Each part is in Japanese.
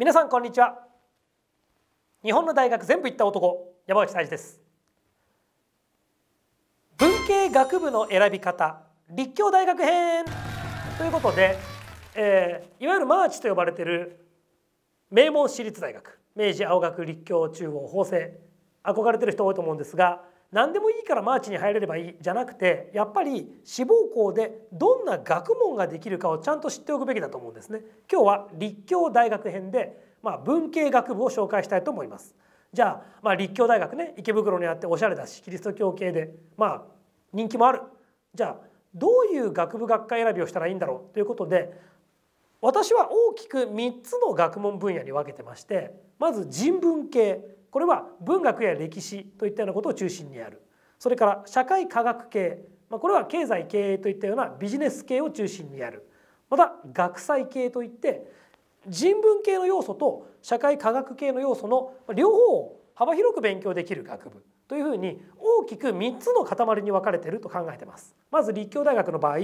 皆さんこんにちは日本の大学全部行った男山内泰治です文系学部の選び方立教大学編ということで、えー、いわゆるマーチと呼ばれている名門私立大学明治青学立教中央法政憧れてる人多いと思うんですが何でもいいからマーチに入れればいいじゃなくてやっぱり志望校でどんな学問ができるかをちゃんと知っておくべきだと思うんですね。今日は立教大学編で、まあ、文系学部を紹介したいと思います。じゃあ,、まあ立教大学ね池袋にあっておしゃれだしキリスト教系でまあ人気もある。じゃあどういう学部学科選びをしたらいいんだろうということで私は大きく3つの学問分野に分けてましてまず人文系これは文学や歴史といったようなことを中心にやるそれから社会科学系、まあ、これは経済経営といったようなビジネス系を中心にやるまた学際系といって人文系の要素と社会科学系の要素の両方を幅広く勉強できる学部というふうに大きく3つの塊に分かれていると考えてます。まず立教大学の場合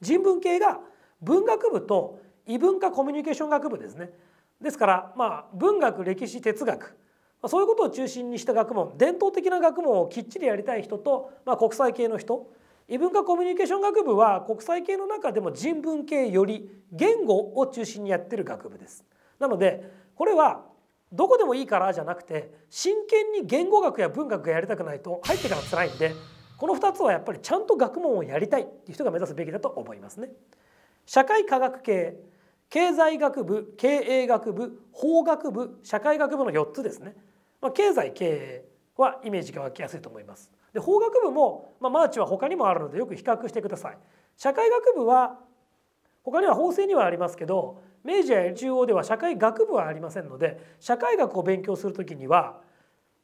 人文系が文学部と異文化コミュニケーション学部ですねですからまあ文学歴史哲学そういうことを中心にした学問伝統的な学問をきっちりやりたい人と、まあ、国際系の人異文化コミュニケーション学部は国際系の中でも人文系より言語を中心にやってる学部です。なのでこれはどこでもいいからじゃなくて真剣に言語学や文学がやりたくないと入ってから辛いんでこの2つはやっぱりちゃんと学問をやりたいっていう人が目指すべきだと思いますね。社会科学系経済学部経営学部法学部社会学部の4つですねまあ、経済経営はイメージが湧きやすいと思います。で法学部も、まあ、マーチは他にもあるのでよく比較してください。社会学部は他には法制にはありますけど明治や中央では社会学部はありませんので社会学を勉強する時には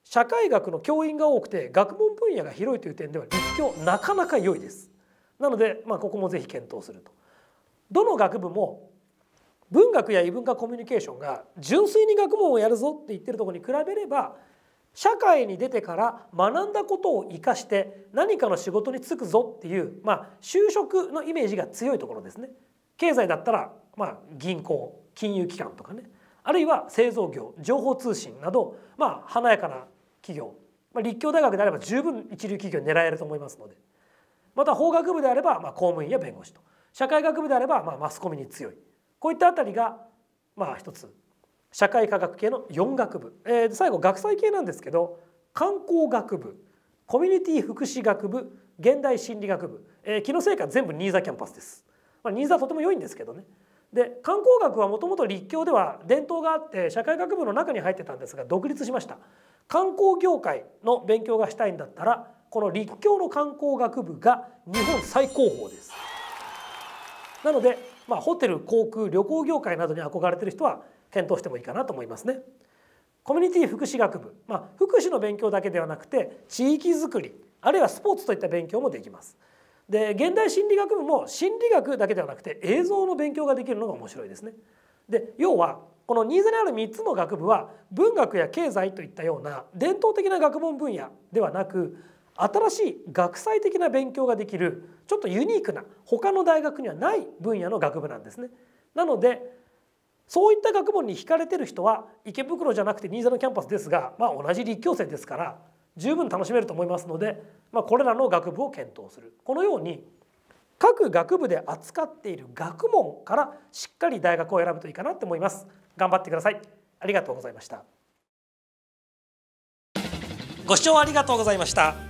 社会学の教員が多くて学問分野が広いという点では立教なかなか良いです。なので、まあ、ここもぜひ検討すると。どの学部も文学や異文化コミュニケーションが純粋に学問をやるぞって言ってるとこに比べれば社会に出てから学んだことを生かして何かの仕事に就くぞっていう、まあ、就職のイメージが強いところですね。経済だったら、まあ、銀行金融機関とかねあるいは製造業情報通信など、まあ、華やかな企業、まあ、立教大学であれば十分一流企業狙えると思いますのでまた法学部であれば、まあ、公務員や弁護士と社会学部であれば、まあ、マスコミに強いこういったあたりがまあ一つ社会科学系の4学部、えー、最後学際系なんですけど観光学部コミュニティ福祉学部現代心理学部、えー、気のいか全部新座キャンパスです、まあ、新座はとても良いんですけどねで観光学はもともと立教では伝統があって社会学部の中に入ってたんですが独立しました観光業界の勉強がしたいんだったらこの立教の観光学部が日本最高峰ですなのでまあ、ホテル航空旅行業界などに憧れてる人は検討してもいいかなと思いますね。コミュニティ福祉学部、まあ、福祉の勉強だけではなくて地域づくりあるいはスポーツといった勉強もできます。で現代心理学部も心理学だけではなくて映像の勉強ができるのが面白いですね。で要はこのニーズにある3つの学部は文学や経済といったような伝統的な学問分野ではなく新しい学際的な勉強ができるちょっとユニークな他の大学にはない分野の学部なんですね。なのでそういった学問に惹かれてる人は池袋じゃなくて新座のキャンパスですが、まあ、同じ立教生ですから十分楽しめると思いますので、まあ、これらの学部を検討するこのように各学部で扱っている学問からしっかり大学を選ぶといいかなと思います頑張ってくださいありがとうございましたご視聴ありがとうございました